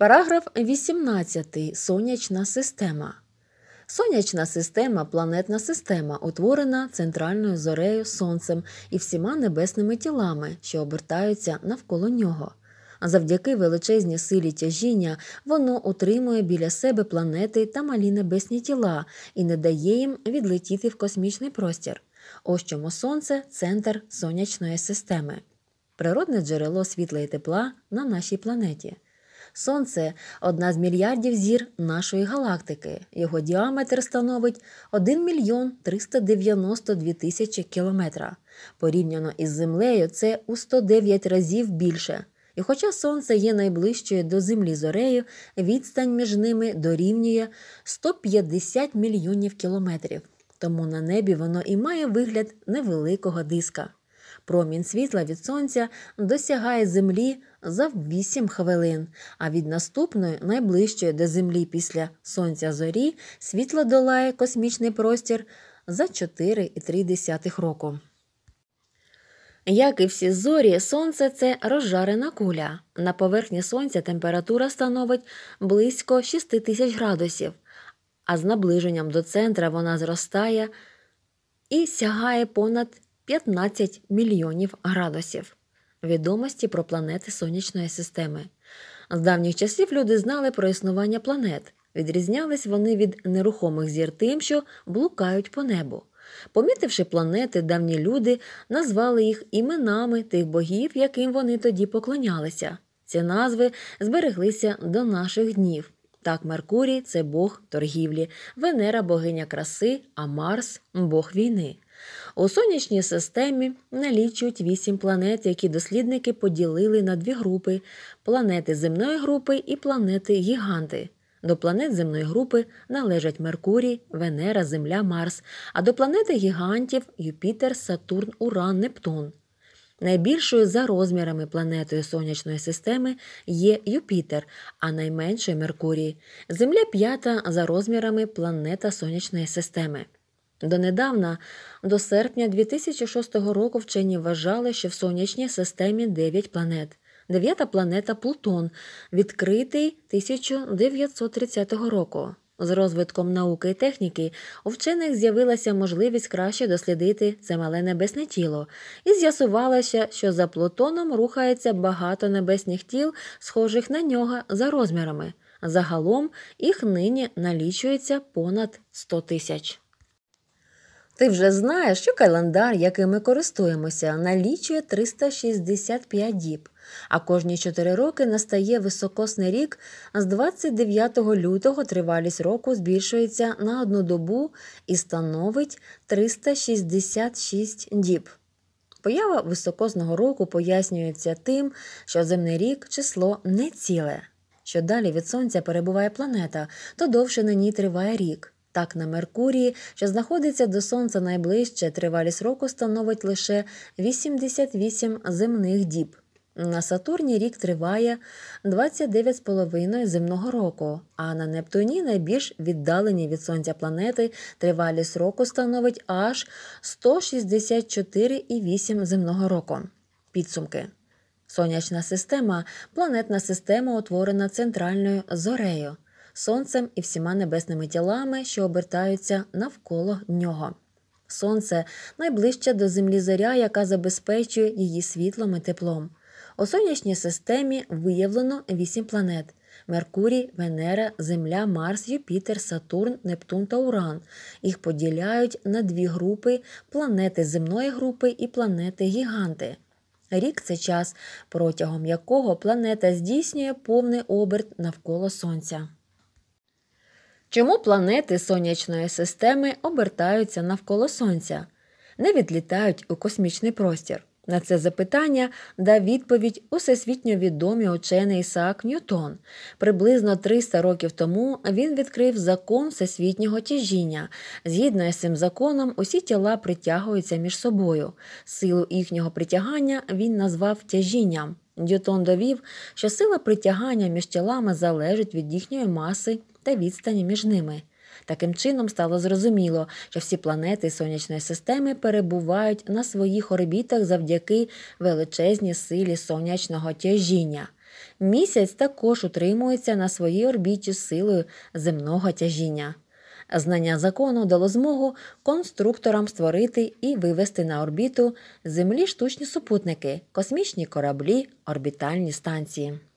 Параграф 18. Сонячна система. Сонячна система планетна система, утворена центральною зорею Сонцем і всіма небесними тілами, що обертаються навколо нього. А завдяки величезній силі тяжіння воно утримує біля себе планети та малі небесні тіла і не дає їм відлетіти в космічний простір. Ось чому Сонце центр сонячної системи. Природне джерело світла і тепла на нашій планеті. Сонце одна з мільярдів зір нашої галактики. Його діаметр становить 1 мільйон 392 тисячі кілометра. Порівняно із землею, це у 109 разів більше. І хоча Сонце є найближчою до землі зорею, відстань між ними дорівнює 150 мільйонів кілометрів. Тому на небі воно і має вигляд невеликого диска. Промінь світла від сонця досягає землі за 8 хвилин, а від наступної, найближчої до землі після сонця зорі, світло долає космічний простір за 4,3 року. Як і всі зорі, сонце це розжарена куля. На поверхні сонця температура становить близько 6 тисяч градусів, а з наближенням до центра вона зростає і сягає понад 15 мільйонів градусів. Відомості про планети сонячної системи. З давніх часів люди знали про існування планет. Відрізнялись вони від нерухомих зір тим, що блукають по небу. Помітивши планети, давні люди назвали їх іменами тих богів, яким вони тоді поклонялися. Ці назви збереглися до наших днів. Так, Меркурій це Бог торгівлі, Венера богиня краси, а Марс Бог війни. У сонячній системі налічують вісім планет, які дослідники поділили на дві групи: планети земної групи і планети гіганти. До планет земної групи належать Меркурій, Венера, Земля, Марс, а до планети гігантів Юпітер, Сатурн, Уран, Нептун. Найбільшою за розмірами планетою сонячної системи є Юпітер, а найменшою Меркурій. Земля п'ята за розмірами планета сонячної системи. Донедавна, до серпня 2006 року, вчені вважали, що в сонячній системі 9 планет. Дев'ята планета Плутон, відкритий 1930 року. З розвитком науки і техніки у вчених з'явилася можливість краще дослідити це мале небесне тіло, і з'ясувалося, що за Плутоном рухається багато небесних тіл, схожих на нього за розмірами. Загалом їх нині налічується понад 100 тисяч. Ти вже знаєш, що календар, яким ми користуємося, налічує 365 діб, а кожні 4 роки настає високосний рік, з 29 лютого тривалість року збільшується на одну добу і становить 366 діб. Поява високосного року пояснюється тим, що земний рік число не ціле. Що далі від сонця перебуває планета, то довше на ній триває рік. Так, на Меркурії, що знаходиться до Сонця найближче, тривалість року становить лише 88 земних діб. На Сатурні рік триває 29,5 земного року, а на Нептуні найбільш віддалені від Сонця планети тривалість року становить аж 164,8 земного року. Підсумки. Сонячна система планетна система утворена центральною зорею сонцем і всіма небесними тілами, що обертаються навколо нього. Сонце найближче до землі зоря, яка забезпечує її світлом і теплом. У сонячній системі виявлено вісім планет: Меркурій, Венера, Земля, Марс, Юпітер, Сатурн, Нептун та Уран. Їх поділяють на дві групи: планети земної групи і планети гіганти. Рік це час, протягом якого планета здійснює повний оберт навколо Сонця. Чому планети сонячної системи обертаються навколо Сонця, не відлітають у космічний простір? На це запитання дав відповідь усесвітньо відомий учений Ісаак Ньютон. Приблизно 300 років тому він відкрив закон всесвітнього тяжіння. Згідно з цим законом, усі тіла притягуються між собою. Силу їхнього притягання він назвав тяжінням. Ньютон довів, що сила притягання між тілами залежить від їхньої маси та відстані між ними. Таким чином стало зрозуміло, що всі планети сонячної системи перебувають на своїх орбітах завдяки величезній силі сонячного тяжіння. Місяць також утримується на своїй орбіті силою земного тяжіння. Знання закону дало змогу конструкторам створити і вивести на орбіту землі штучні супутники, космічні кораблі, орбітальні станції.